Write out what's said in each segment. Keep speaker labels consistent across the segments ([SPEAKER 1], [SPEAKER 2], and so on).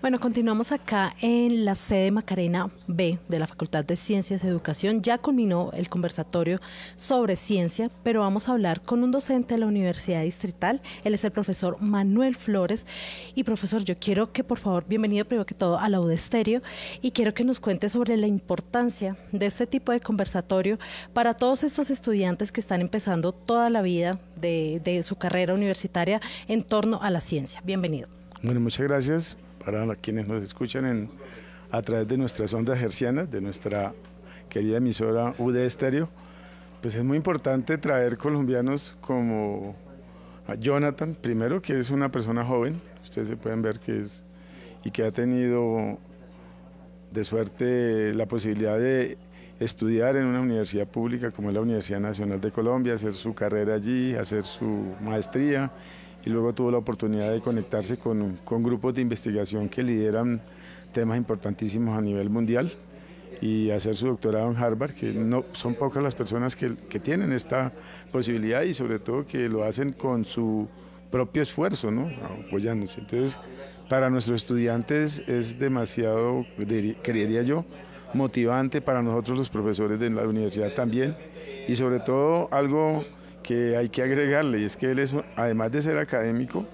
[SPEAKER 1] Bueno, continuamos acá en la sede Macarena B de la Facultad de Ciencias de Educación. Ya culminó el conversatorio sobre ciencia, pero vamos a hablar con un docente de la Universidad Distrital. Él es el profesor Manuel Flores. Y profesor, yo quiero que por favor, bienvenido primero que todo a la Udesterio y quiero que nos cuente sobre la importancia de este tipo de conversatorio para todos estos estudiantes que están empezando toda la vida de, de su carrera universitaria en torno a la ciencia. Bienvenido.
[SPEAKER 2] Bueno, muchas gracias para quienes nos escuchan a través de nuestras ondas gercianas de nuestra querida emisora UD Estéreo, pues es muy importante traer colombianos como a Jonathan, primero que es una persona joven, ustedes se pueden ver que es, y que ha tenido de suerte la posibilidad de estudiar en una universidad pública como es la Universidad Nacional de Colombia, hacer su carrera allí, hacer su maestría y luego tuvo la oportunidad de conectarse con, con grupos de investigación que lideran temas importantísimos a nivel mundial y hacer su doctorado en Harvard, que no son pocas las personas que, tienen esta posibilidad y sobre todo que lo hacen con su propio esfuerzo, ¿no? apoyándose. Entonces, para nuestros estudiantes es demasiado, creería yo, motivante para nosotros los profesores de la universidad también y sobre todo algo que hay que agregarle, y es que él es, además de ser académico,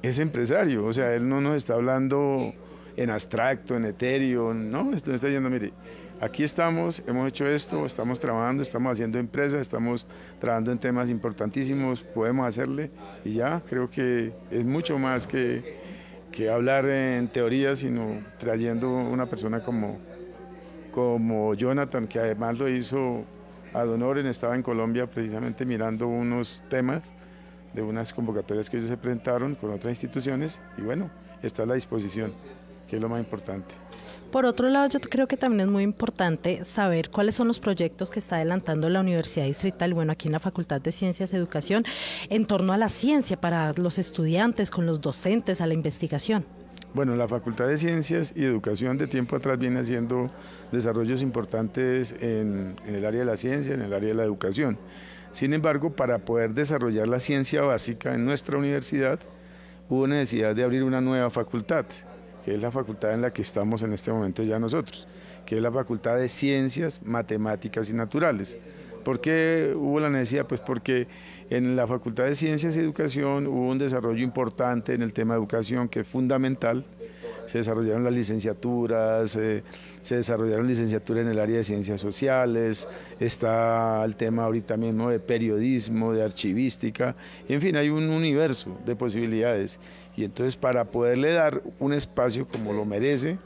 [SPEAKER 2] es empresario, o sea, él no nos está hablando en abstracto, en etéreo, no, nos está diciendo, mire, aquí estamos, hemos hecho esto, estamos trabajando, estamos haciendo empresas, estamos trabajando en temas importantísimos, podemos hacerle, y ya, creo que es mucho más que, hablar en teoría, sino trayendo una persona como, como Jonathan, que además lo hizo Adonoren estaba en Colombia precisamente mirando unos temas de unas convocatorias que ellos se presentaron con otras instituciones y bueno, está a la disposición, que es lo más importante.
[SPEAKER 1] Por otro lado, yo creo que también es muy importante saber cuáles son los proyectos que está adelantando la Universidad Distrital, bueno, aquí en la Facultad de Ciencias Educación, en torno a la ciencia para los estudiantes, con los docentes, a la investigación.
[SPEAKER 2] Bueno, la Facultad de Ciencias y Educación de tiempo atrás viene haciendo desarrollos importantes en, el área de la ciencia, en el área de la educación. Sin embargo, para poder desarrollar la ciencia básica en nuestra universidad, hubo necesidad de abrir una nueva facultad, que es la facultad en la que estamos en este momento ya nosotros, que es la Facultad de Ciencias, Matemáticas y Naturales. ¿Por qué hubo la necesidad? Pues porque en la Facultad de Ciencias y Educación hubo un desarrollo importante en el tema de educación que es fundamental. Se desarrollaron las licenciaturas, eh, se desarrollaron licenciaturas en el área de ciencias sociales, está el tema ahorita mismo de periodismo, de archivística, en fin, hay un universo de posibilidades. Y entonces para poderle dar un espacio como lo merece,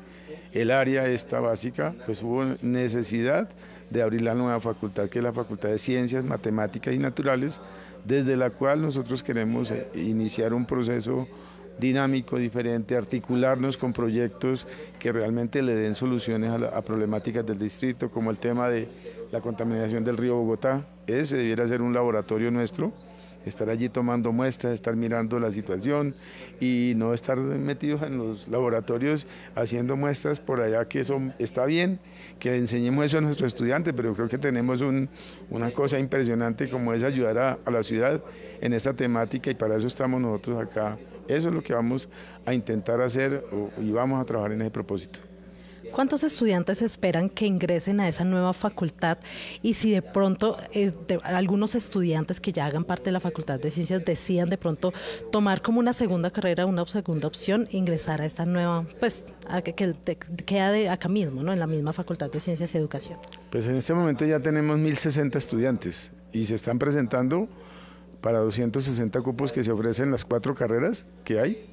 [SPEAKER 2] el área esta básica, pues hubo necesidad de abrir la nueva facultad, que es la Facultad de Ciencias, Matemáticas y Naturales, desde la cual nosotros queremos eh, iniciar un proceso dinámico, diferente, articularnos con proyectos que realmente le den soluciones a, a, problemáticas del distrito, como el tema de la contaminación del río Bogotá. Ese debiera ser un laboratorio nuestro estar allí tomando muestras, estar mirando la situación y no estar metidos en los laboratorios haciendo muestras por allá, que eso está bien, que enseñemos eso a nuestros estudiantes, pero creo que tenemos una cosa impresionante como es ayudar a, a la ciudad en esta temática y para eso estamos nosotros acá. Eso es lo que vamos a intentar hacer y vamos a trabajar en ese propósito.
[SPEAKER 1] ¿Cuántos estudiantes esperan que ingresen a esa nueva facultad? Y si de pronto eh, algunos estudiantes que ya hagan parte de la Facultad de Ciencias decían de pronto tomar como una segunda carrera, una segunda opción, ingresar a esta nueva, pues que, queda acá mismo, ¿no? en la misma Facultad de Ciencias y Educación.
[SPEAKER 2] Pues en este momento ya tenemos 1.060 estudiantes y se están presentando para 260 cupos que se ofrecen las cuatro carreras que hay,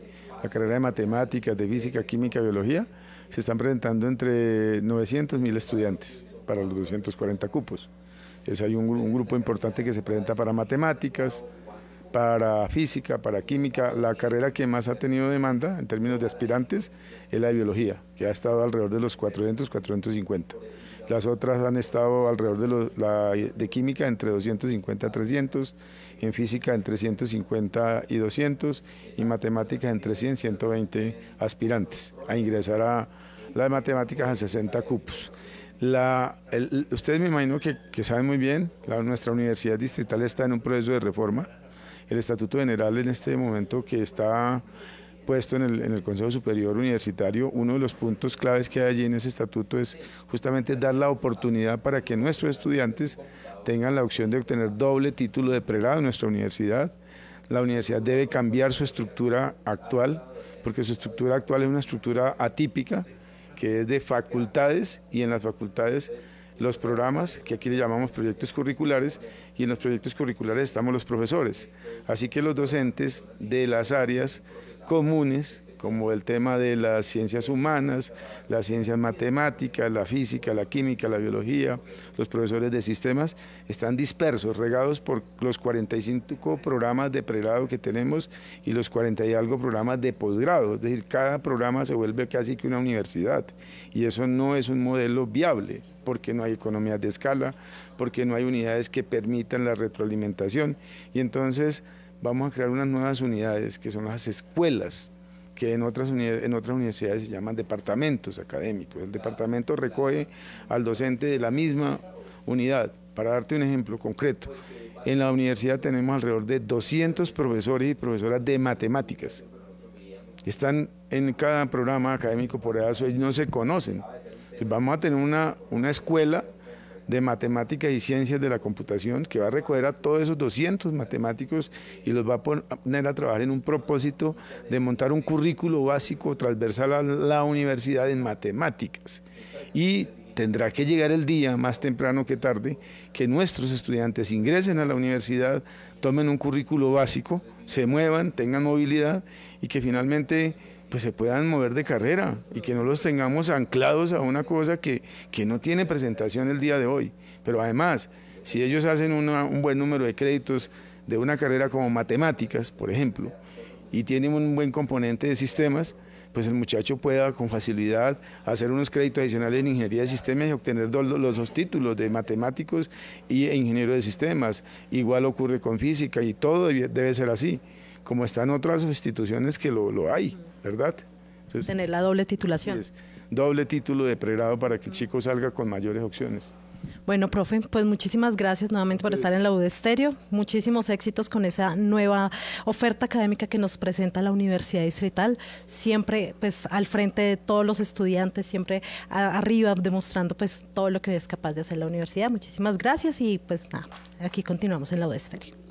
[SPEAKER 2] la carrera de matemáticas, de física, química, biología, se están presentando entre 900.000 estudiantes para los 240 cupos. Es, hay un, un, grupo importante que se presenta para matemáticas, para física, para química. La carrera que más ha tenido demanda en términos de aspirantes es la de biología, que ha estado alrededor de los 400, 450 las otras han estado alrededor de, la, de química entre 250 a 300, en física entre 150 y 200 y matemáticas entre 100 y 120 aspirantes a ingresar a la de matemáticas a 60 cupos. ustedes me imagino que, saben muy bien, nuestra universidad distrital está en un proceso de reforma. El Estatuto General en este momento que está puesto en el, Consejo Superior Universitario, uno de los puntos claves que hay allí en ese estatuto es justamente dar la oportunidad para que nuestros estudiantes tengan la opción de obtener doble título de pregrado en nuestra universidad. La universidad debe cambiar su estructura actual, porque su estructura actual es una estructura atípica, que es de facultades y en las facultades los programas, que aquí le llamamos proyectos curriculares, y en los proyectos curriculares estamos los profesores. Así que los docentes de las áreas comunes, como el tema de las ciencias humanas, las ciencias matemáticas, la física, la química, la biología, los profesores de sistemas, están dispersos, regados por los 45 programas de pregrado que tenemos y los 40 y algo programas de posgrado. Es decir, cada programa se vuelve casi que una universidad y eso no es un modelo viable porque no hay economía de escala, porque no hay unidades que permitan la retroalimentación y entonces vamos a crear unas nuevas unidades que son las escuelas, que en otras, en otras universidades se llaman departamentos académicos. El departamento recoge al docente de la misma unidad. Para darte un ejemplo concreto, en la universidad tenemos alrededor de 200 profesores y profesoras de matemáticas. Están en cada programa académico por edad, no se conocen. vamos a tener una, una escuela de Matemáticas y Ciencias de la Computación, que va a recoger a todos esos 200 matemáticos y los va a poner a trabajar en un propósito de montar un currículo básico transversal a la universidad en matemáticas. Y tendrá que llegar el día, más temprano que tarde, que nuestros estudiantes ingresen a la universidad, tomen un currículo básico, se muevan, tengan movilidad y que finalmente pues se puedan mover de carrera y que no los tengamos anclados a una cosa que, que no tiene presentación el día de hoy. Pero además, si ellos hacen un buen número de créditos de una carrera como matemáticas, por ejemplo, y tienen un buen componente de sistemas, pues el muchacho pueda con facilidad hacer unos créditos adicionales en ingeniería de sistemas y obtener los dos títulos de matemáticos y e ingeniero de sistemas. Igual ocurre con física y todo debe ser así como están otras instituciones que lo, hay, ¿verdad? Tener la doble titulación. doble título de pregrado para que el chico salga con mayores opciones.
[SPEAKER 1] Bueno, profe, pues muchísimas gracias nuevamente por estar en la UDESTERIO. Muchísimos éxitos con esa nueva oferta académica que nos presenta la Universidad Distrital. Siempre pues al frente de todos los estudiantes, siempre arriba demostrando pues todo lo que es capaz de hacer la universidad. Muchísimas gracias y pues nada, aquí continuamos en la UDESTERIO.